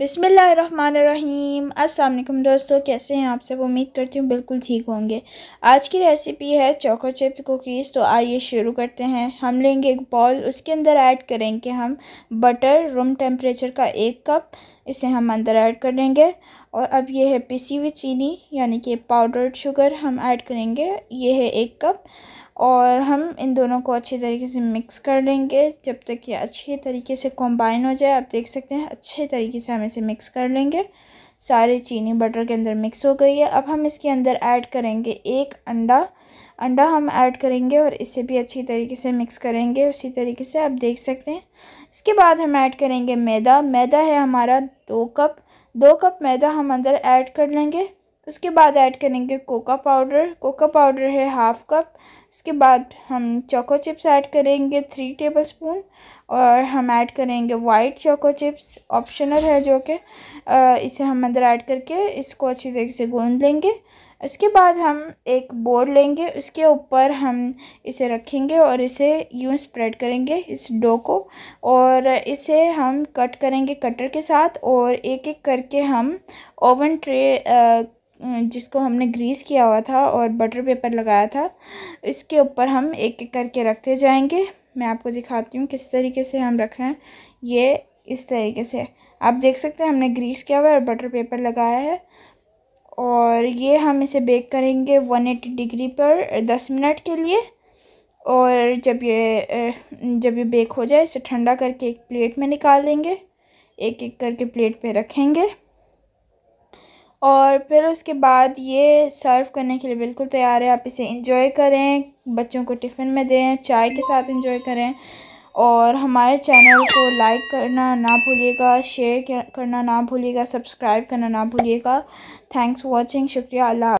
बिसमीम अल्लाम दोस्तों कैसे हैं आप सब उम्मीद करती हूँ बिल्कुल ठीक होंगे आज की रेसिपी है चोको चिप कुकीज़ तो आइए शुरू करते हैं हम लेंगे एक बॉल उसके अंदर ऐड करेंगे हम बटर रूम टेम्परेचर का एक कप इसे हम अंदर ऐड कर देंगे और अब ये है पिसी हुई चीनी यानी कि पाउडर्ड शुगर हम ऐड करेंगे ये है एक कप और हम इन दोनों को अच्छे तरीके से मिक्स कर लेंगे जब तक ये अच्छे तरीके से कॉम्बाइन हो जाए आप देख सकते हैं अच्छे तरीके से हम इसे मिक्स कर लेंगे सारे चीनी बटर के अंदर मिक्स हो गई है अब हम इसके अंदर ऐड करेंगे एक अंडा अंडा हम ऐड करेंगे और इसे भी अच्छी तरीके से मिक्स करेंगे उसी तरीके से आप देख सकते हैं इसके बाद हम ऐड करेंगे मैदा मैदा है हमारा दो कप दो कप मैदा हम अंदर ऐड कर लेंगे उसके बाद ऐड करेंगे कोका पाउडर कोका पाउडर है हाफ़ कप उसके बाद हम चोको चिप्स ऐड करेंगे थ्री टेबल स्पून और हम ऐड करेंगे वाइट चोको चिप्स ऑप्शनल है जो कि इसे हम अंदर ऐड करके इसको अच्छी तरीके से गूंद लेंगे इसके बाद हम एक बोर्ड लेंगे उसके ऊपर हम इसे रखेंगे और इसे यूँ स्प्रेड करेंगे इस डो को और इसे हम कट करेंगे कटर के साथ और एक एक करके हम ओवन ट्रे आ, जिसको हमने ग्रीस किया हुआ था और बटर पेपर लगाया था इसके ऊपर हम एक एक करके रखते जाएंगे मैं आपको दिखाती हूँ किस तरीके से हम रख रहे हैं ये इस तरीके से आप देख सकते हैं हमने ग्रीस किया हुआ है और बटर पेपर लगाया है और ये हम इसे बेक करेंगे 180 डिग्री पर 10 मिनट के लिए और जब ये जब ये बेक हो जाए इसे ठंडा करके एक प्लेट में निकाल देंगे एक एक करके प्लेट पे रखेंगे और फिर उसके बाद ये सर्व करने के लिए बिल्कुल तैयार है आप इसे इंजॉय करें बच्चों को टिफ़िन में दें चाय के साथ इंजॉय करें और हमारे चैनल को लाइक करना ना भूलिएगा शेयर करना ना भूलिएगा सब्सक्राइब करना ना भूलिएगा थैंक्स फॉर वॉचिंग शुक्रिया अल्लाह